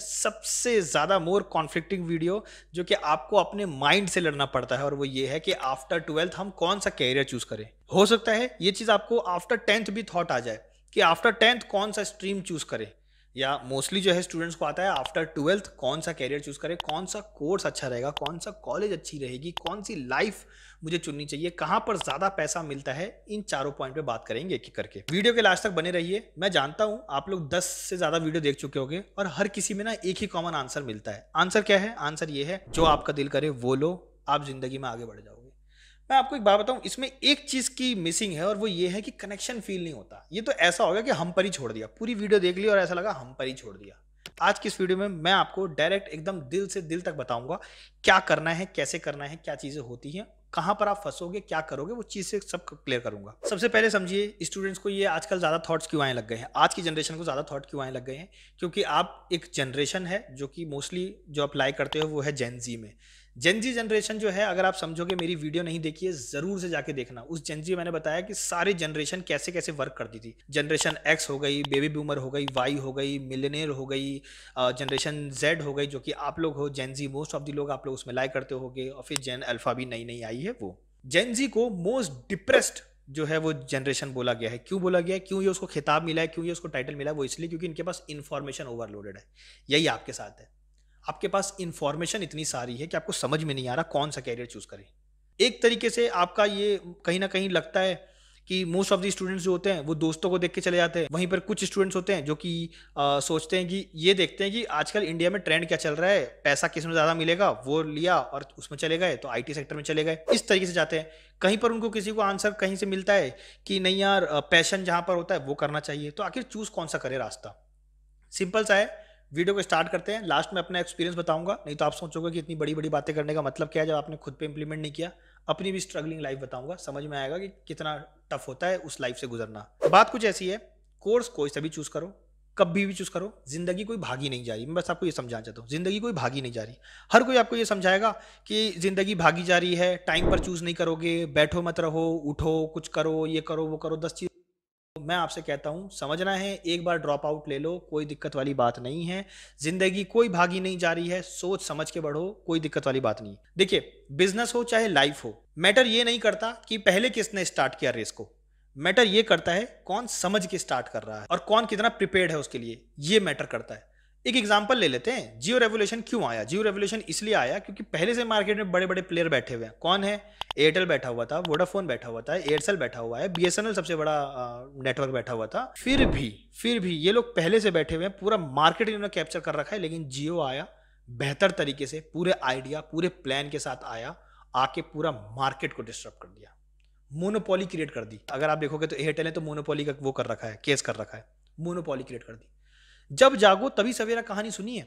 सबसे ज़्यादा मोर conflicting video जो कि आपको अपने माइंड से लड़ना पड़ता है और वो ये है कि आफ्टर ट्वेल्थ हम कौन सा कैरियर चूज करें हो सकता है ये चीज़ आपको आफ्टर टेंथ भी थॉट आ जाए कि आफ्टर टेंथ कौन सा स्ट्रीम चूज करें या मोस्टली जो है स्टूडेंट्स को आता है आफ्टर ट्वेल्थ कौन सा कैरियर चूज़ करें कौन सा कोर्स अच्छा रहेगा कौन सा कॉलेज अच्छी रहेगी कौन सी लाइफ मुझे चुननी चाहिए कहाँ पर ज़्यादा पैसा मिलता है इन चारों पॉइंट पे बात करेंगे एक एक करके वीडियो के लास्ट तक बने रहिए मैं जानता हूँ आप लोग दस से ज़्यादा वीडियो देख चुके होंगे और हर किसी में ना एक ही कॉमन आंसर मिलता है आंसर क्या है आंसर ये है जो आपका दिल करे वो लो आप जिंदगी में आगे बढ़ जाओ मैं आपको एक बात बताऊं इसमें एक चीज की मिसिंग है और वो ये है कि कनेक्शन फील नहीं होता ये तो ऐसा हो गया कि हम पर ही छोड़ दिया पूरी वीडियो देख ली और ऐसा लगा हम पर ही छोड़ दिया आज की इस वीडियो में मैं आपको डायरेक्ट एकदम दिल से दिल तक बताऊंगा क्या करना है कैसे करना है क्या चीजें होती हैं कहाँ पर आप फंसोगे क्या करोगे वो चीज़ से सब क्लियर करूंगा सबसे पहले समझिए स्टूडेंट्स को ये आजकल ज़्यादा थॉट्स क्यों आए लग गए हैं आज की जनरेशन को ज़्यादा थॉट क्यों आए लग गए हैं क्योंकि आप एक जनरेशन है जो कि मोस्टली जो अप्लाई करते हो वो है जेनजी में जेनजी जनरेशन जो है अगर आप समझोगे मेरी वीडियो नहीं देखी है जरूर से जाके देखना उस जेंजी मैंने बताया कि सारे जनरेशन कैसे कैसे वर्क करती थी जनरेशन एक्स हो गई बेबी बूमर हो गई वाई हो गई मिलनेर हो गई जनरेशन जेड हो गई जो कि आप लोग हो जेनजी मोस्ट ऑफ दी लोग आप लोग उसमें लाइक करते गए और फिर जेन अल्फा भी नई नई आई है वो जेनजी को मोस्ट डिप्रेस्ड जो है वो जनरेशन बोला गया है क्यों बोला गया है क्यों ये उसको खिताब मिला है क्यों ये उसको टाइटल मिला है वो इसलिए क्योंकि इनके पास इन्फॉर्मेशन ओवरलोडेड है यही आपके साथ है आपके पास इंफॉर्मेशन इतनी सारी है कि आपको समझ में नहीं आ रहा कौन सा कैरियर चूज करें एक तरीके से आपका ये कहीं ना कहीं लगता है कि मोस्ट ऑफ दी स्टूडेंट्स जो होते हैं वो दोस्तों को देख के चले जाते हैं वहीं पर कुछ स्टूडेंट्स होते हैं जो कि आ, सोचते हैं कि ये देखते हैं कि आजकल इंडिया में ट्रेंड क्या चल रहा है पैसा किस में ज़्यादा मिलेगा वो लिया और उसमें चले गए तो आईटी सेक्टर में चले गए इस तरीके से जाते हैं कहीं पर उनको किसी को आंसर कहीं से मिलता है कि नहीं यार पैशन जहाँ पर होता है वो करना चाहिए तो आखिर चूज़ कौन सा करे रास्ता सिंपल सा है वीडियो को स्टार्ट करते हैं लास्ट में अपना एक्सपीरियंस बताऊंगा नहीं तो आप सोचोगे कि इतनी बड़ी बड़ी बातें करने का मतलब क्या है जब आपने खुद पे इंप्लीमेंट नहीं किया अपनी भी स्ट्रगलिंग लाइफ बताऊंगा समझ में आएगा कि कितना टफ होता है उस लाइफ से गुजरना बात कुछ ऐसी है कोर्स कोई सभी चूज़ करो कभी भी चूज़ करो जिंदगी कोई भागी नहीं जा रही मैं बस आपको ये समझाना चाहता हूँ जिंदगी कोई भागी नहीं जा रही हर कोई आपको ये समझाएगा कि जिंदगी भागी जा रही है टाइम पर चूज़ नहीं करोगे बैठो मत रहो उठो कुछ करो ये करो वो करो दस चीज़ मैं आपसे कहता हूँ समझना है एक बार ड्रॉप आउट ले लो कोई दिक्कत वाली बात नहीं है जिंदगी कोई भागी नहीं जा रही है सोच समझ के बढ़ो कोई दिक्कत वाली बात नहीं देखिए बिजनेस हो चाहे लाइफ हो मैटर ये नहीं करता कि पहले किसने स्टार्ट किया रेस को मैटर ये करता है कौन समझ के स्टार्ट कर रहा है और कौन कितना प्रिपेयर्ड है उसके लिए ये मैटर करता है एक एग्जाम्पल ले लेते हैं जियो रेवोल्यूशन क्यों आया जियो रेवोल्यूशन इसलिए आया क्योंकि पहले से मार्केट में बड़े बड़े प्लेयर बैठे हुए हैं कौन है एयरटेल बैठा हुआ था वोडाफोन बैठा हुआ था एयरसेल बैठा हुआ है बीएसएनएल सबसे बड़ा नेटवर्क बैठा हुआ था फिर भी फिर भी ये लोग पहले से बैठे हुए हैं पूरा मार्केट इन्होंने कैप्चर कर रखा है लेकिन जियो आया बेहतर तरीके से पूरे आइडिया पूरे प्लान के साथ आया आके पूरा मार्केट को डिस्टर्ब कर दिया मोनोपोली क्रिएट कर दी अगर आप देखोगे तो एयरटेल ने तो मोनोपोली का वो कर रखा है केस कर रखा है मोनोपोली क्रिएट कर दी जब जागो तभी सवेरा कहानी सुनिए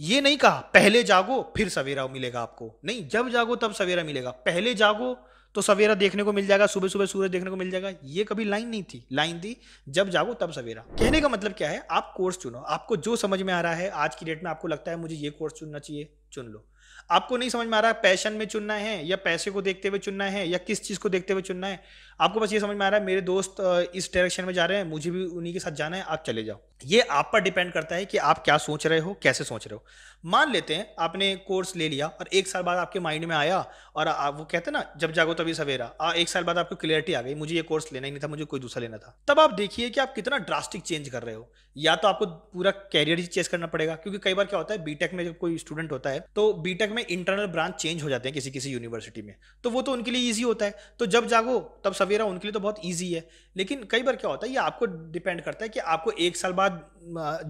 ये नहीं कहा पहले जागो फिर सवेरा मिलेगा आपको नहीं जब जागो तब सवेरा मिलेगा पहले जागो तो सवेरा देखने को मिल जाएगा सुबह सुबह सूरज देखने को मिल जाएगा ये कभी लाइन नहीं थी लाइन थी जब जागो तब सवेरा कहने का मतलब क्या है आप कोर्स चुनो आपको जो समझ में आ रहा है आज की डेट में आपको लगता है मुझे ये कोर्स चुनना चाहिए चुन लो आपको नहीं समझ में आ रहा है पैशन में चुनना है या पैसे को देखते हुए चुनना है या किस चीज़ को देखते हुए चुनना है आपको बस ये समझ में आ रहा है मेरे दोस्त इस डायरेक्शन में जा रहे हैं मुझे भी उन्हीं के साथ जाना है आप चले जाओ ये आप पर डिपेंड करता है कि आप क्या सोच रहे हो कैसे सोच रहे हो मान लेते हैं आपने कोर्स ले लिया और एक साल बाद आपके माइंड में आया और आप वो कहते ना जब जागो तभी सवेरा आ, एक साल बाद आपको क्लियरिटी आ गई मुझे ये कोर्स लेना ही नहीं था मुझे कोई दूसरा लेना था तब आप देखिए कि आप कितना ड्रास्टिक चेंज कर रहे हो या तो आपको पूरा कैरियर ही चेंज करना पड़ेगा क्योंकि कई बार क्या होता है बीटेक में जब कोई स्टूडेंट होता है तो बीटेक में इंटरनल ब्रांच चेंज हो जाते हैं किसी किसी यूनिवर्सिटी में तो वो तो उनके लिए ईजी होता है तो जब जागो तब सवेरा उनके लिए तो बहुत ईजी है लेकिन कई बार क्या होता है ये आपको डिपेंड करता है कि आपको एक साल बाद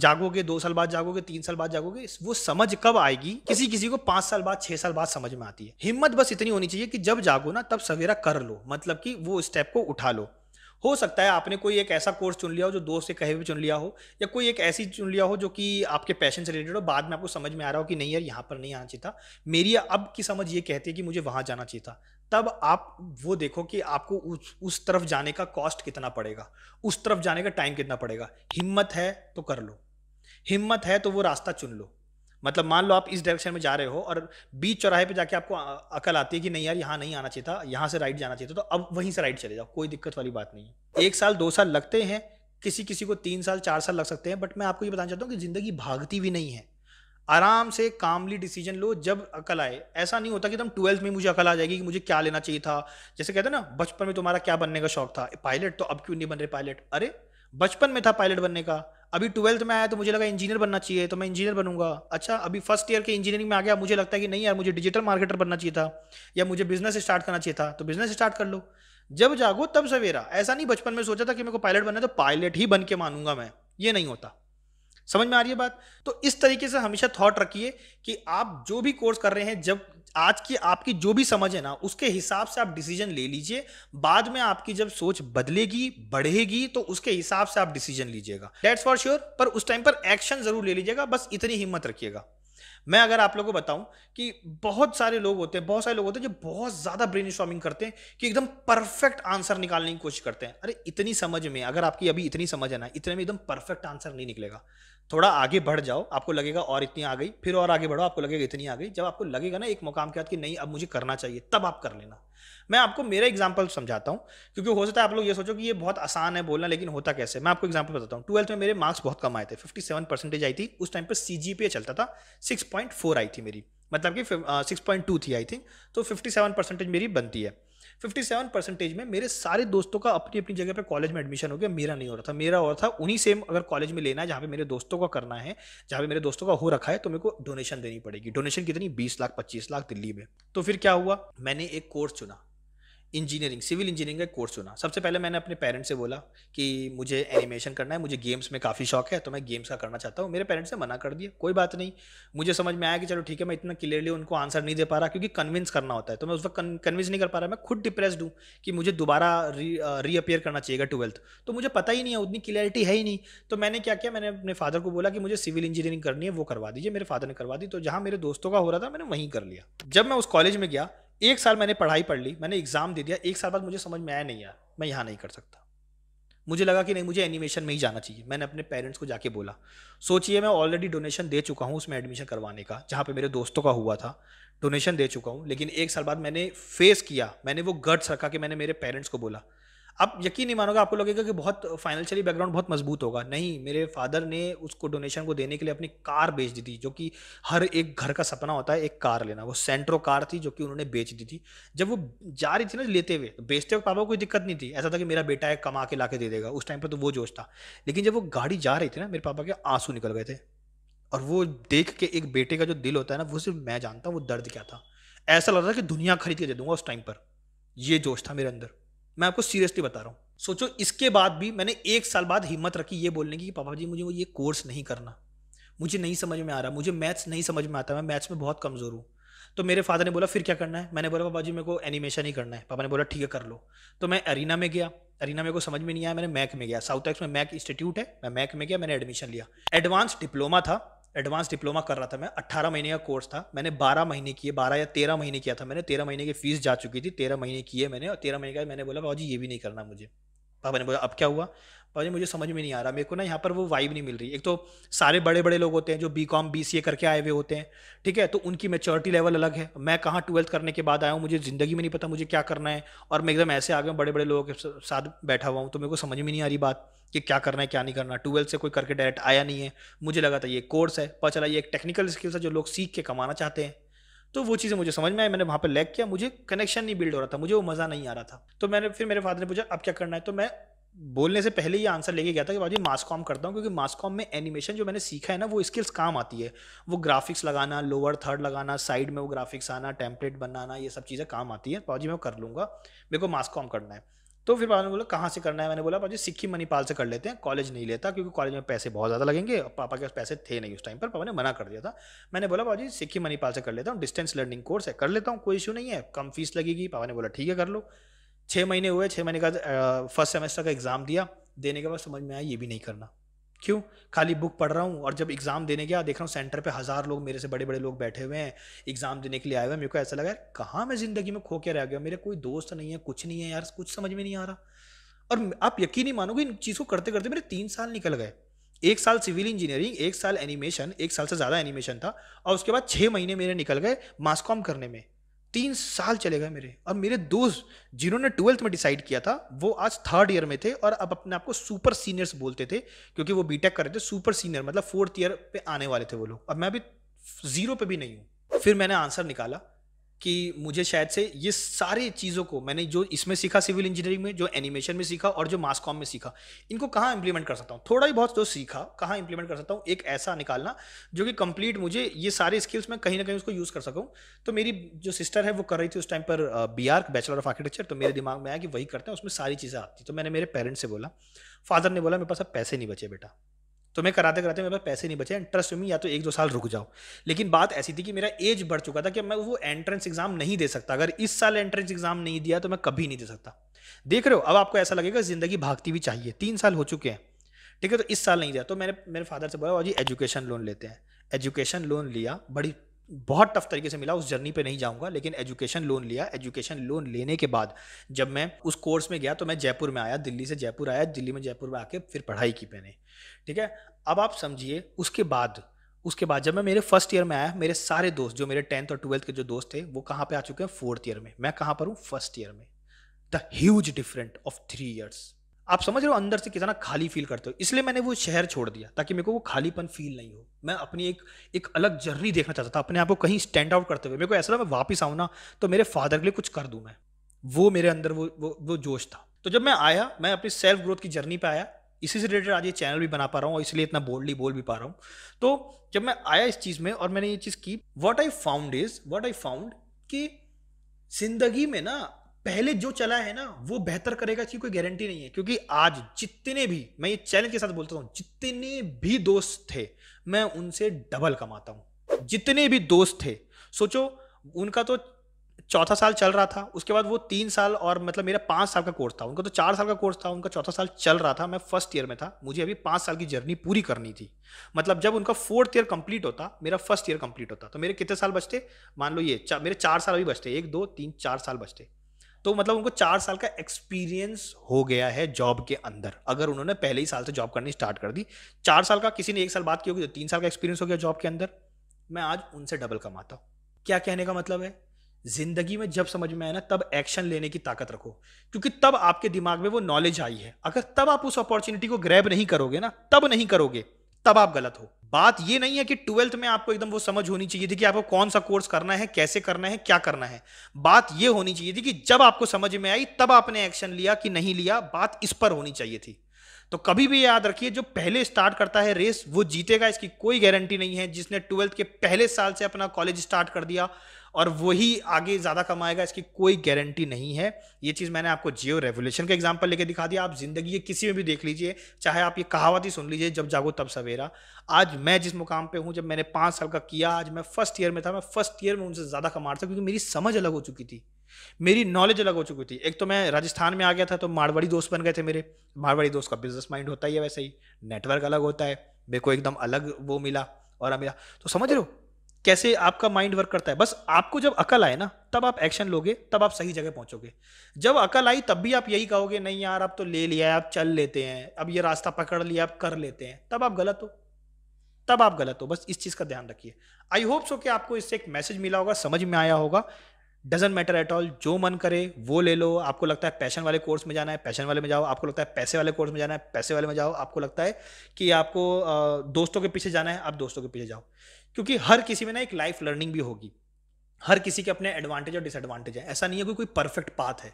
जागोगे दो साल बाद जागोगे तीन साल बाद जागोगे वो समझ कब आएगी किसी किसी को पांच साल बाद छह साल बाद समझ में आती है हिम्मत बस इतनी होनी चाहिए कि जब जागो ना तब सवेरा कर लो मतलब कि वो स्टेप को उठा लो हो सकता है आपने कोई एक ऐसा कोर्स चुन लिया हो जो दोस्त से कहे भी चुन लिया हो या कोई एक ऐसी चुन लिया हो जो कि आपके पैशन से रिलेटेड हो बाद में आपको समझ में आ रहा हो कि नहीं यार यहाँ पर नहीं आना चाहिए था मेरी अब की समझ ये कहती है कि मुझे वहाँ जाना चाहिए था तब आप वो देखो कि आपको उस उस तरफ जाने का कॉस्ट कितना पड़ेगा उस तरफ जाने का टाइम कितना पड़ेगा हिम्मत है तो कर लो हिम्मत है तो वो रास्ता चुन लो मतलब मान लो आप इस डायरेक्शन में जा रहे हो और बीच चौराहे पे जाके आपको अकल आती है कि नहीं यार यहाँ नहीं आना चाहिए था यहाँ से राइट जाना चाहिए था तो अब वहीं से राइट चले जाओ कोई दिक्कत वाली बात नहीं है एक साल दो साल लगते हैं किसी किसी को तीन साल चार साल लग सकते हैं बट मैं आपको ये बताना चाहता हूँ कि ज़िंदगी भागती भी नहीं है आराम से कामली डिसीजन लो जब अकल आए ऐसा नहीं होता कि तुम ट्वेल्थ में मुझे अकल आ जाएगी कि मुझे क्या लेना चाहिए था जैसे कहते ना बचपन में तुम्हारा क्या बनने का शौक था पायलट तो अब क्यों नहीं बन रहे पायलट अरे बचपन में था पायलट बनने का अभी ट्वेल्थ में आया तो मुझे लगा इंजीनियर बनना चाहिए तो मैं इंजीनियर बनूंगा अच्छा अभी फर्स्ट ईयर के इंजीनियरिंग में आ गया मुझे लगता है कि नहीं यार मुझे डिजिटल मार्केटर बनना चाहिए था या मुझे बिजनेस स्टार्ट करना चाहिए था तो बिजनेस स्टार्ट कर लो जब जागो तब सवेरा ऐसा नहीं बचपन में सोचा था कि मेरे को पायलट बनना है तो पायलट ही बन के मानूंगा मैं ये नहीं होता समझ में आ रही है बात तो इस तरीके से हमेशा थॉट रखिए कि आप जो भी कोर्स कर रहे हैं जब आज की आपकी जो भी समझ है ना उसके हिसाब से आप डिसीजन ले लीजिए बाद में आपकी जब सोच बदलेगी बढ़ेगी तो उसके हिसाब से आप डिसीजन लीजिएगा डेट्स फॉर श्योर पर उस टाइम पर एक्शन जरूर ले लीजिएगा बस इतनी हिम्मत रखिएगा मैं अगर आप लोगों को बताऊं कि बहुत सारे लोग होते हैं बहुत सारे लोग होते हैं जो बहुत ज्यादा ब्रेन करते हैं कि एकदम परफेक्ट आंसर निकालने की कोशिश करते हैं अरे इतनी समझ में अगर आपकी अभी इतनी समझ है ना इतने में एकदम परफेक्ट आंसर नहीं निकलेगा थोड़ा आगे बढ़ जाओ आपको लगेगा और इतनी आ गई फिर और आगे बढ़ो आपको लगेगा इतनी आ गई जब आपको लगेगा ना एक मुकाम के बाद कि नहीं अब मुझे करना चाहिए तब आप कर लेना मैं आपको मेरा एग्जाम्पल समझाता हूँ क्योंकि हो सकता है आप लोग ये सोचो कि ये बहुत आसान है बोलना लेकिन होता कैसे मैं आपको एग्जाम्पल बताता हूँ ट्वेल्थ में मेरे मार्क्स बहुत कम आए थे फिफ्टी सेवन परसेंटेज आई थी उस टाइम पर सी जी पे चलता था सिक्स पॉइंट फोर आई थी मेरी मतलब कि सिक्स पॉइंट टू थी आई थिंक तो फिफ्टी सेवन परसेंटेज मेरी बनती है फिफ्टी सेवन परसेंटेज में मेरे सारे दोस्तों का अपनी अपनी जगह पे कॉलेज में एडमिशन हो गया मेरा नहीं हो रहा था मेरा और था उन्हीं सेम अगर कॉलेज में लेना है जहाँ पे मेरे दोस्तों का करना है जहाँ पे मेरे दोस्तों का हो रखा है तो मेरे को डोनेशन देनी पड़ेगी डोनेशन कितनी बीस लाख पच्चीस लाख दिल्ली में तो फिर क्या हुआ मैंने एक कोर्स चुना इंजीनियरिंग सिविल इंजीनियरिंग का कोर्स चुना सबसे पहले मैंने अपने पेरेंट्स से बोला कि मुझे एनिमेशन करना है मुझे गेम्स में काफ़ी शौक है तो मैं गेम्स का करना चाहता हूँ मेरे पेरेंट्स ने मना कर दिया कोई बात नहीं मुझे समझ में आया कि चलो ठीक है मैं इतना क्लियरली उनको आंसर नहीं दे पा रहा क्योंकि कन्विंस करना होता है तो मैं उस वक्त कन्विंस नहीं कर पा रहा मैं खुद डिप्रेस्ड हूँ कि मुझे दोबारा रीअपियर करना चाहिएगा ट्वेल्थ तो मुझे पता ही नहीं है उतनी क्लियरिटी है ही नहीं तो मैंने क्या किया मैंने अपने फादर को बोला कि मुझे सिविल इंजीनियरिंग करनी है वो करवा दीजिए मेरे फादर ने करवा दी तो जहाँ मेरे दोस्तों का हो रहा था मैंने वहीं कर लिया जब मैं उस कॉलेज में गया एक साल मैंने पढ़ाई पढ़ ली मैंने एग्ज़ाम दे दिया एक साल बाद मुझे समझ में आया नहीं यार मैं यहाँ नहीं कर सकता मुझे लगा कि नहीं मुझे एनिमेशन में ही जाना चाहिए मैंने अपने पेरेंट्स को जाके बोला सोचिए मैं ऑलरेडी डोनेशन दे चुका हूँ उसमें एडमिशन करवाने का जहाँ पे मेरे दोस्तों का हुआ था डोनेशन दे चुका हूँ लेकिन एक साल बाद मैंने फेस किया मैंने वो गट्स रखा कि मैंने मेरे पेरेंट्स को बोला आप यकीन नहीं मानोगे आपको लगेगा कि बहुत फाइनेंशियली बैकग्राउंड बहुत मजबूत होगा नहीं मेरे फादर ने उसको डोनेशन को देने के लिए अपनी कार बेच दी थी जो कि हर एक घर का सपना होता है एक कार लेना वो सेंट्रो कार थी जो कि उन्होंने बेच दी थी जब वो जा रही थी ना लेते हुए तो बेचते वक्त पापा को कोई दिक्कत नहीं थी ऐसा था कि मेरा बेटा है कमा के ला के दे देगा उस टाइम पर तो वो जोश था लेकिन जब वो गाड़ी जा रही थी ना मेरे पापा के आंसू निकल गए थे और वो देख के एक बेटे का जो दिल होता है ना वो सिर्फ मैं जानता हूँ वो दर्द क्या था ऐसा लग रहा था कि दुनिया खरीद के दे दूंगा उस टाइम पर ये जोश था मेरे अंदर मैं आपको सीरियसली बता रहा हूँ सोचो इसके बाद भी मैंने एक साल बाद हिम्मत रखी ये बोलने की कि पापा जी मुझे ये कोर्स नहीं करना मुझे नहीं समझ में आ रहा मुझे मैथ्स नहीं समझ में आता मैं मैथ्स में बहुत कमज़ोर हूँ तो मेरे फादर ने बोला फिर क्या करना है मैंने बोला पापा जी मेरे को एनिमेशन ही करना है पापा ने बोला ठीक है कर लो तो मैं अरीना में गया अरीना मेरे को समझ में नहीं आया मैंने मैक में गया साउथ एक्स में मैक इंस्टीट्यूट है मैं मैक में गया मैंने एडमिशन लिया एडवांस डिप्लोमा था एडवांस डिप्लोमा कर रहा था मैं अट्ठारह महीने का कोर्स था मैंने बारह महीने किए बारह या तेरह महीने किया था मैंने तेरह महीने की फीस जा चुकी थी तेरह महीने किए मैंने और तेरह महीने का मैंने बोला भाजी ये भी नहीं करना मुझे पापा ने बोला अब क्या हुआ और ये मुझे समझ में नहीं आ रहा मेरे को ना यहाँ पर वो वाइब नहीं मिल रही एक तो सारे बड़े बड़े लोग होते हैं जो B com B C A करके आए हुए होते हैं ठीक है तो उनकी मेच्योरिटी लेवल अलग है मैं कहाँ ट्वेल्थ करने के बाद आया हूँ मुझे ज़िंदगी में नहीं पता मुझे क्या करना है और मैं एकदम ऐसे आ गया बड़े बड़े लोगों के साथ बैठा हुआ हूँ तो मेरे को समझ में नहीं आ रही बात कि क्या करना है क्या नहीं करना ट्वेल्थ से कोई करके डायरेक्ट आया नहीं है मुझे लगा था ये कोर्स है पता चला ये एक टेक्निकल स्किल्स है जो लोग सीख के कमाना चाहते हैं तो वो चीज़ें मुझे समझ में आई मैंने वहाँ पर लैग किया मुझे कनेक्शन नहीं बिल्ड हो रहा था मुझे वो मज़ा नहीं आ रहा था तो मैंने फिर मेरे फादर ने पूछा अब क्या करना है तो मैं बोलने से पहले ही आंसर लेके गया था कि भाजी मास कॉम करता हूँ क्योंकि मास कॉम में एनिमेशन जो मैंने सीखा है ना वो स्किल्स काम आती है वो ग्राफिक्स लगाना लोअर थर्ड लगाना साइड में वो ग्राफिक्स आना टेम्पलेट बनाना ये सब चीज़ें काम आती है भाजी मैं कर लूँगा मेरे को मास कॉम करना है तो फिर पापा ने बोला कहाँ से करना है मैंने बोला भाजी सिक्किम मणिपाल से कर लेते हैं कॉलेज नहीं लेता क्योंकि कॉलेज में पैसे बहुत ज़्यादा लगेंगे और पापा के पास पैसे थे नहीं उस टाइम पर पापा ने मना कर दिया था मैंने बोला भाजी सिक्किम मणिपाल से कर लेता हूँ डिस्टेंस लर्निंग कोर्स है कर लेता हूँ कोई इशू नहीं है कम फीस लगेगी पापा ने बोला ठीक है कर लो छः महीने हुए छः महीने का फर्स्ट सेमेस्टर का एग्ज़ाम दिया देने के बाद समझ में आया ये भी नहीं करना क्यों खाली बुक पढ़ रहा हूँ और जब एग्ज़ाम देने गया देख रहा हूँ सेंटर पे हज़ार लोग मेरे से बड़े बड़े लोग बैठे हुए हैं एग्ज़ाम देने के लिए आए हुए हैं मेरे को ऐसा लगा यार कहाँ मैं ज़िंदगी में खो के रह गया मेरे कोई दोस्त नहीं है कुछ नहीं है यार कुछ समझ में नहीं आ रहा और आप यकीन नहीं मानोगे इन चीज़ को करते करते मेरे तीन साल निकल गए एक साल सिविल इंजीनियरिंग एक साल एनिमेशन एक साल से ज़्यादा एनिमेशन था और उसके बाद छः महीने मेरे निकल गए मास्कॉम करने में तीन साल चले गए मेरे और मेरे दोस्त जिन्होंने ट्वेल्थ में डिसाइड किया था वो आज थर्ड ईयर में थे और अब अपने आप को सुपर सीनियर्स बोलते थे क्योंकि वो बीटेक कर रहे थे सुपर सीनियर मतलब फोर्थ ईयर पे आने वाले थे वो लोग अब मैं अभी जीरो पे भी नहीं हूँ फिर मैंने आंसर निकाला कि मुझे शायद से ये सारी चीज़ों को मैंने जो इसमें सीखा सिविल इंजीनियरिंग में जो एनिमेशन में सीखा और जो मास कॉम में सीखा इनको कहाँ इंप्लीमेंट कर सकता हूँ थोड़ा ही बहुत जो तो सीखा कहाँ इंप्लीमेंट कर सकता हूँ एक ऐसा निकालना जो कि कंप्लीट मुझे ये सारे स्किल्स में कहीं ना कहीं उसको यूज़ कर सकूँ तो मेरी जो सिस्टर है वो कर रही थी उस टाइम पर B R bachelor of architecture तो मेरे दिमाग में आया कि वही करते हैं उसमें सारी चीज़ें आती तो मैंने मेरे पेरेंट्स से बोला फादर ने बोला मेरे पास अब पैसे नहीं बचे बेटा तो मैं कराते कराते मेरे पास पैसे नहीं बचे एंड में या तो एक दो साल रुक जाओ लेकिन बात ऐसी थी कि मेरा एज बढ़ चुका था कि मैं वो एंट्रेंस एग्जाम नहीं दे सकता अगर इस साल एंट्रेंस एग्जाम नहीं दिया तो मैं कभी नहीं दे सकता देख रहे हो अब आपको ऐसा लगेगा जिंदगी भागती भी चाहिए तीन साल हो चुके हैं ठीक है तो इस साल नहीं दिया तो मैंने मेरे फादर से बोला जी एजुकेशन लोन लेते हैं एजुकेशन लोन लिया बड़ी बहुत टफ तरीके से मिला उस जर्नी पे नहीं जाऊंगा लेकिन एजुकेशन लोन लिया एजुकेशन लोन लेने के बाद जब मैं उस कोर्स में गया तो मैं जयपुर में आया दिल्ली से जयपुर आया दिल्ली में जयपुर में आके फिर पढ़ाई की मैंने ठीक है अब आप समझिए उसके बाद उसके बाद जब मैं मेरे फर्स्ट ईयर में आया मेरे सारे दोस्त जो मेरे टेंथ और ट्वेल्थ के जो दोस्त थे वो कहाँ पे आ चुके हैं फोर्थ ईयर में मैं कहाँ पर हूँ फर्स्ट ईयर में the huge different of three years आप समझ रहे हो अंदर से कितना खाली फील करते हो इसलिए मैंने वो शहर छोड़ दिया ताकि मेरे को वो खालीपन फील नहीं हो मैं अपनी एक एक अलग जर्नी देखना चाहता था अपने आप को कहीं स्टैंड आउट करते हुए मेरे को ऐसा था मैं वापस आऊँ ना तो मेरे फादर के लिए कुछ कर दूँ मैं वो मेरे अंदर वो वो वो जोश था तो जब मैं आया मैं अपनी सेल्फ ग्रोथ की जर्नी पर आया इसी से रिलेटेड आज ये चैनल भी बना पा रहा हूँ और इसलिए इतना बोल्डली बोल भी पा रहा हूँ तो जब मैं आया इस चीज़ में और मैंने ये चीज़ की what I found is what I found कि जिंदगी में ना पहले जो चला है ना वो बेहतर करेगा इसकी कोई गारंटी नहीं है क्योंकि आज जितने भी मैं ये चैलेंज के साथ बोलता हूँ जितने भी दोस्त थे मैं उनसे डबल कमाता हूँ जितने भी दोस्त थे सोचो उनका तो चौथा साल चल रहा था उसके बाद वो तीन साल और मतलब मेरा पाँच साल का कोर्स था उनका तो चार साल का कोर्स था उनका चौथा साल चल रहा था मैं फर्स्ट ईयर में था मुझे अभी पाँच साल की जर्नी पूरी करनी थी मतलब जब उनका फोर्थ ईयर कंप्लीट होता मेरा फर्स्ट ईयर कंप्लीट होता तो मेरे कितने साल बचते मान लो ये चा, मेरे चार साल अभी बचते एक दो तीन चार साल बचते तो मतलब उनको चार साल का एक्सपीरियंस हो गया है जॉब के अंदर अगर उन्होंने पहले ही साल से जॉब करनी स्टार्ट कर दी चार साल का किसी ने एक साल बात की होगी तो तीन साल का एक्सपीरियंस हो गया जॉब के अंदर मैं आज उनसे डबल कमाता हूँ क्या कहने का मतलब है जिंदगी में जब समझ में आए ना तब एक्शन लेने की ताकत रखो क्योंकि तब आपके दिमाग में वो नॉलेज आई है अगर तब आप उस अपॉर्चुनिटी को ग्रैब नहीं करोगे ना तब नहीं करोगे तब आप गलत हो बात ये नहीं है कि ट्वेल्थ में आपको एकदम वो समझ होनी चाहिए थी कि आपको कौन सा कोर्स करना है कैसे करना है क्या करना है बात ये होनी चाहिए थी कि जब आपको समझ में आई तब आपने एक्शन लिया कि नहीं लिया बात इस पर होनी चाहिए थी तो कभी भी याद रखिए जो पहले स्टार्ट करता है रेस वो जीतेगा इसकी कोई गारंटी नहीं है जिसने ट्वेल्थ के पहले साल से अपना कॉलेज स्टार्ट कर दिया और वही आगे ज़्यादा कमाएगा इसकी कोई गारंटी नहीं है ये चीज़ मैंने आपको जियो रेवोल्यूशन का एग्जाम्पल लेके दिखा दिया आप ज़िंदगी ये किसी में भी देख लीजिए चाहे आप ये कहावत ही सुन लीजिए जब जागो तब सवेरा आज मैं जिस मुकाम पे हूँ जब मैंने पाँच साल का किया आज मैं फर्स्ट ईयर में था मैं फर्स्ट ईयर में उनसे ज़्यादा कमा रहा था क्योंकि मेरी समझ अलग हो चुकी थी मेरी नॉलेज अलग हो चुकी थी एक तो मैं राजस्थान में आ गया था तो मारवाड़ी दोस्त बन गए थे मेरे मारवाड़ी दोस्त का बिजनेस माइंड होता ही है वैसे ही नेटवर्क अलग होता है मेरे को एकदम अलग वो मिला और मिला तो समझ रहे हो कैसे आपका माइंड वर्क करता है बस आपको जब अकल आए ना तब आप एक्शन लोगे तब आप सही जगह पहुंचोगे जब अकल आई तब भी आप यही कहोगे नहीं यार आप तो ले लिया है आप चल लेते हैं अब ये रास्ता पकड़ लिया आप कर लेते हैं तब आप गलत हो तब आप गलत हो बस इस चीज़ का ध्यान रखिए आई होप सो कि आपको इससे एक मैसेज मिला होगा समझ में आया होगा डजेंट मैटर एट ऑल जो मन करे वो ले लो आपको लगता है पैशन वाले कोर्स में जाना है पैशन वाले में जाओ आपको लगता है पैसे वाले कोर्स में जाना है पैसे वाले में जाओ आपको लगता है कि आपको दोस्तों के पीछे जाना है आप दोस्तों के पीछे जाओ क्योंकि हर किसी में ना एक लाइफ लर्निंग भी होगी हर किसी के अपने एडवांटेज और डिसएडवांटेज है ऐसा नहीं है कोई कोई परफेक्ट पाथ है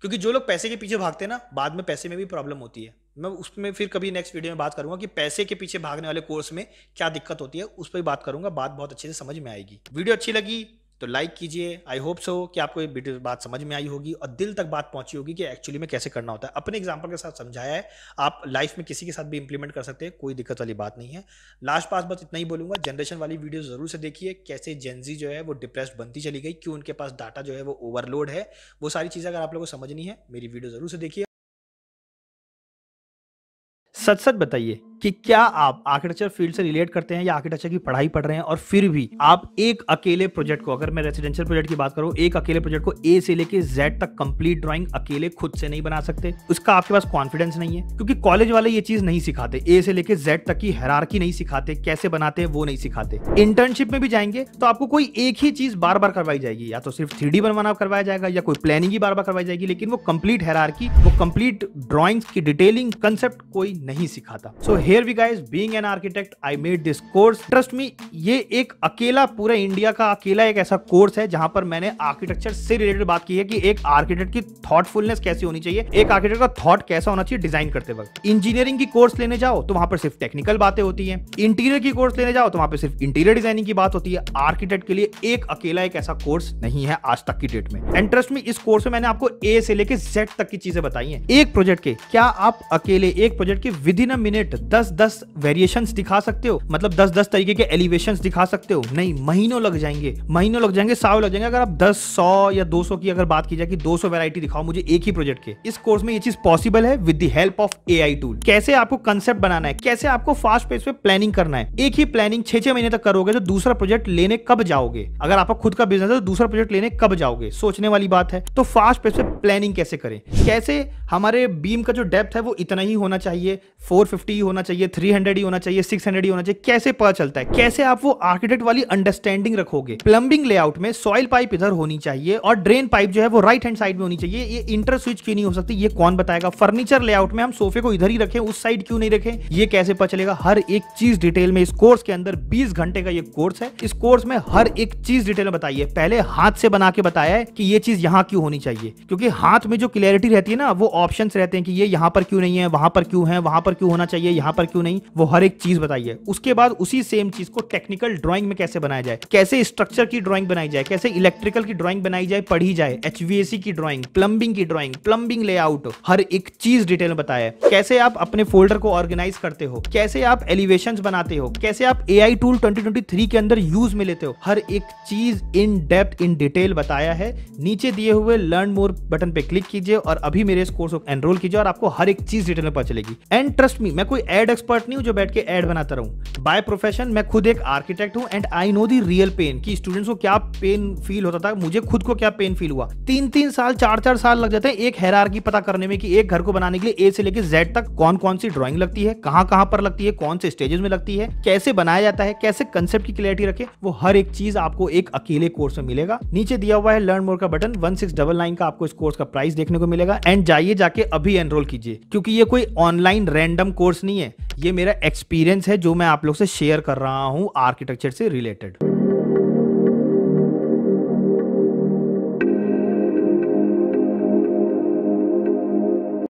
क्योंकि जो लोग पैसे के पीछे भागते हैं ना बाद में पैसे में भी प्रॉब्लम होती है मैं उसमें फिर कभी नेक्स्ट वीडियो में बात करूंगा कि पैसे के पीछे भागने वाले कोर्स में क्या दिक्कत होती है उस पर भी बात करूंगा बात बहुत अच्छे से समझ में आएगी वीडियो अच्छी लगी तो लाइक कीजिए आई होप सो कि आपको ये बात समझ में आई होगी और दिल तक बात पहुंची होगी कि एक्चुअली में कैसे करना होता है अपने एग्जाम्पल के साथ समझाया है आप लाइफ में किसी के साथ भी इंप्लीमेंट कर सकते हैं कोई दिक्कत वाली बात नहीं है लास्ट पास बस इतना ही बोलूंगा जनरेशन वाली वीडियो ज़रूर से देखिए कैसे जेंजी जो है वो डिप्रेस बनती चली गई क्यों उनके पास डाटा जो है वो ओवरलोड है वो सारी चीज़ें अगर आप लोगों को समझनी है मेरी वीडियो ज़रूर से देखिए सच सच बताइए कि क्या आप आर्किटेक्चर फील्ड से रिलेट करते हैं या आर्किटेक्चर की पढ़ाई पढ़ रहे हैं और फिर भी आप एक अकेले प्रोजेक्ट को अगर मैं रेसिडेंशियल प्रोजेक्ट की बात करूं एक अकेले प्रोजेक्ट को ए से लेके जेड तक कंप्लीट ड्राइंग अकेले खुद से नहीं बना सकते उसका आपके पास कॉन्फिडेंस नहीं है क्योंकि कॉलेज वाले ये चीज नहीं सिखाते ए से लेके जेड तक की हेरारकी नहीं सिखाते कैसे बनाते हैं वो नहीं सिखाते इंटर्नशिप में भी जाएंगे तो आपको कोई एक ही चीज बार बार करवाई जाएगी या तो सिर्फ थ्री बनवाना करवाया जाएगा या कोई प्लानिंग ही बार बार करवाई जाएगी लेकिन वो कंप्लीट हेरारकी वो कंप्लीट ड्रॉइंग्स की डिटेलिंग कंसेप्ट कोई नहीं सिखाता so so, here we guys being an architect I made this course trust me ये एक अकेला पूरा इंडिया का अकेला एक ऐसा कोर्स है जहां पर मैंने आर्किटेक्चर से रिलेटेड बात की है कि एक आर्किटेक्ट की थॉटफुलनेस कैसी होनी चाहिए एक आर्किटेक्ट का थॉट कैसा होना चाहिए डिजाइन करते वक्त इंजीनियरिंग की कोर्स लेने जाओ तो वहां पर सिर्फ टेक्निकल बातें होती है इंटीरियर की कोर्स लेने जाओ तो वहां पर सिर्फ इंटीरियर डिजाइनिंग की बात होती है आर्किटेक्ट के लिए एक अकेला एक ऐसा कोर्स नहीं है आज तक की डेट में एंड ट्रस्ट मी इस कोर्स में मैंने आपको ए से लेकर जेड तक की चीजें बताई है एक प्रोजेक्ट के क्या आप अकेले एक प्रोजेक्ट के विद इन अ मिनट दस दस दस वेरिएशन दिखा सकते हो मतलब दस दस तरीके के एलिवेशन दिखा सकते हो नहीं महीनों लग जाएंगे महीनों लग जाएंगे साल लग जाएंगे अगर आप दस सौ या दो की अगर बात की जाए कि दो सौ वेरायटी दिखाओ मुझे एक ही प्रोजेक्ट के इस कोर्स में ये चीज पॉसिबल है with the help of a tool कैसे आपको कंसेप्ट बनाना है कैसे आपको फास्ट पेस पे प्लानिंग करना है एक ही प्लानिंग छह छह महीने तक करोगे तो दूसरा प्रोजेक्ट लेने कब जाओगे अगर आपका खुद का बिजनेस है तो दूसरा प्रोजेक्ट लेने कब जाओगे सोचने वाली बात है तो फास्ट पेस पे प्लानिंग कैसे करें कैसे हमारे बीम का जो डेप्थ है वो इतना ही होना चाहिए फोर ही होना चाहिए चाहिए थ्री हंड्रेड ही होना चाहिए सिक्स हंड्रेड ही होना चाहिए कैसे पता चलता है कैसे आप वो आर्किटेक्ट वाली अंडरस्टैंडिंग रखोगे प्लम्बिंग लेआउट में सॉइल पाइप इधर होनी चाहिए और ड्रेन पाइप जो है वो राइट हैंड साइड में होनी चाहिए ये इंटर स्विच क्यों नहीं हो सकती ये कौन बताएगा फर्नीचर लेआउट में हम सोफे को इधर ही रखें उस साइड क्यों नहीं रखें ये कैसे पता चलेगा हर एक चीज डिटेल में इस कोर्स के अंदर बीस घंटे का ये कोर्स है इस कोर्स में हर एक चीज डिटेल में बताइए पहले हाथ से बना के बताया है कि ये चीज यहाँ क्यों होनी चाहिए क्योंकि हाथ में जो क्लियरिटी रहती है ना वो ऑप्शन रहते हैं कि ये यहाँ पर क्यों नहीं है वहां पर क्यों है वहां पर क्यों होना चाहिए यहाँ पर क्यों नहीं वो हर एक चीज बताइए उसके बाद उसी सेम चीज को टेक्निकल ड्रॉइंग में कैसे बनाया जाए कैसे स्ट्रक्चर की ड्रॉइंग बनाई जाए कैसे इलेक्ट्रिकल की ड्रॉइंग बनाई जाए पढ़ी जाए एच की ड्रॉइंग प्लम्बिंग की ड्रॉइंग प्लम्बिंग लेआउट हर एक चीज डिटेल में बताया कैसे आप अपने फोल्डर को ऑर्गेनाइज करते हो कैसे आप एलिवेशन बनाते हो कैसे आप ए टूल ट्वेंटी के अंदर यूज में लेते हो हर एक चीज इन डेप्थ इन डिटेल बताया है नीचे दिए हुए लर्न मोर बटन पे क्लिक कीजिए और अभी मेरे इस कोर्स को एनरोल कीजिए और आपको हर एक चीज डिटेल में पता चलेगी एंड ट्रस्ट मी मैं कोई एड एड एक्सपर्ट नहीं हूँ जो बैठ के एड बनाता रहूँ बाय प्रोफेशन मैं खुद एक आर्किटेक्ट हूँ and I know the real pain कि स्टूडेंट्स को क्या पेन फील होता था मुझे खुद को क्या पेन फील हुआ तीन तीन साल चार चार साल लग जाते हैं एक की पता करने में कि एक घर को बनाने के लिए ए से लेकर जेड तक कौन कौन सी ड्रॉइंग लगती है कहाँ कहाँ पर लगती है कौन से स्टेजेस में लगती है कैसे बनाया जाता है कैसे कंसेप्ट की क्लियरिटी रखे वो हर एक चीज आपको एक अकेले कोर्स में मिलेगा नीचे दिया हुआ है लर्न मोर का button one six double nine का आपको इस कोर्स का प्राइस देखने को मिलेगा एंड जाइए जाके अभी एनरोल कीजिए क्योंकि ये कोई ऑनलाइन रैंडम कोर्स नहीं है ये मेरा एक्सपीरियंस है जो मैं आप लोग से शेयर कर रहा हूँ आर्किटेक्चर से रिलेटेड